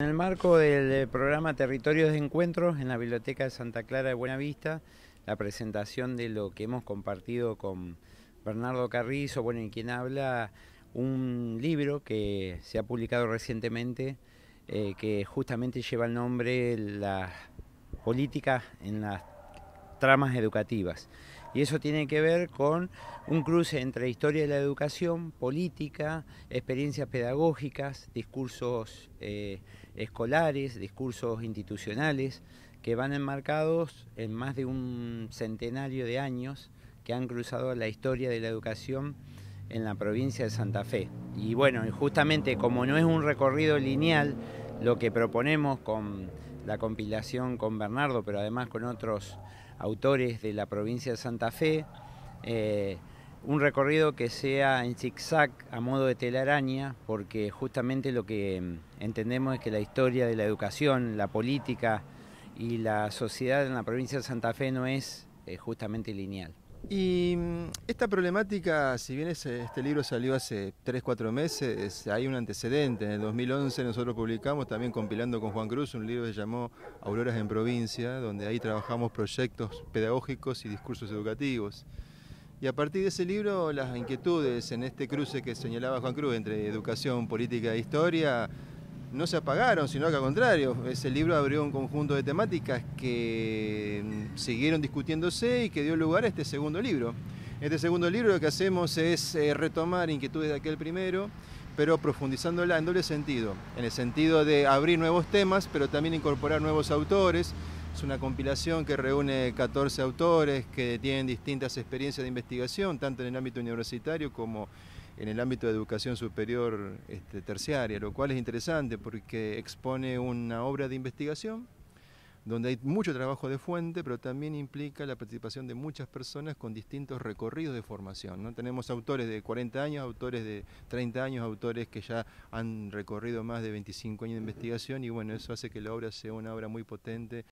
En el marco del eh, programa Territorios de Encuentro, en la Biblioteca de Santa Clara de Buenavista, la presentación de lo que hemos compartido con Bernardo Carrizo, bueno, en quien habla, un libro que se ha publicado recientemente, eh, que justamente lleva el nombre Las políticas en las tramas educativas. Y eso tiene que ver con un cruce entre historia de la educación, política, experiencias pedagógicas, discursos eh, escolares, discursos institucionales, que van enmarcados en más de un centenario de años que han cruzado la historia de la educación en la provincia de Santa Fe. Y bueno, justamente como no es un recorrido lineal, lo que proponemos con la compilación con Bernardo, pero además con otros autores de la provincia de Santa Fe. Eh, un recorrido que sea en zigzag a modo de telaraña, porque justamente lo que mm, entendemos es que la historia de la educación, la política y la sociedad en la provincia de Santa Fe no es eh, justamente lineal. Y mm, esta problemática, si bien este libro salió hace 3, 4 meses, hay un antecedente. En el 2011 nosotros publicamos, también compilando con Juan Cruz, un libro que se llamó Auroras en Provincia, donde ahí trabajamos proyectos pedagógicos y discursos educativos. Y a partir de ese libro, las inquietudes en este cruce que señalaba Juan Cruz entre educación, política e historia, no se apagaron, sino que al contrario, ese libro abrió un conjunto de temáticas que mm, siguieron discutiéndose y que dio lugar a este segundo libro. En este segundo libro lo que hacemos es eh, retomar inquietudes de aquel primero, pero profundizándola en doble sentido, en el sentido de abrir nuevos temas, pero también incorporar nuevos autores, es una compilación que reúne 14 autores que tienen distintas experiencias de investigación, tanto en el ámbito universitario como en el ámbito de educación superior este, terciaria, lo cual es interesante porque expone una obra de investigación donde hay mucho trabajo de fuente, pero también implica la participación de muchas personas con distintos recorridos de formación. Tenemos autores de 40 años, autores de 30 años, autores que ya han recorrido más de 25 años de investigación y bueno, eso hace que la obra sea una obra muy potente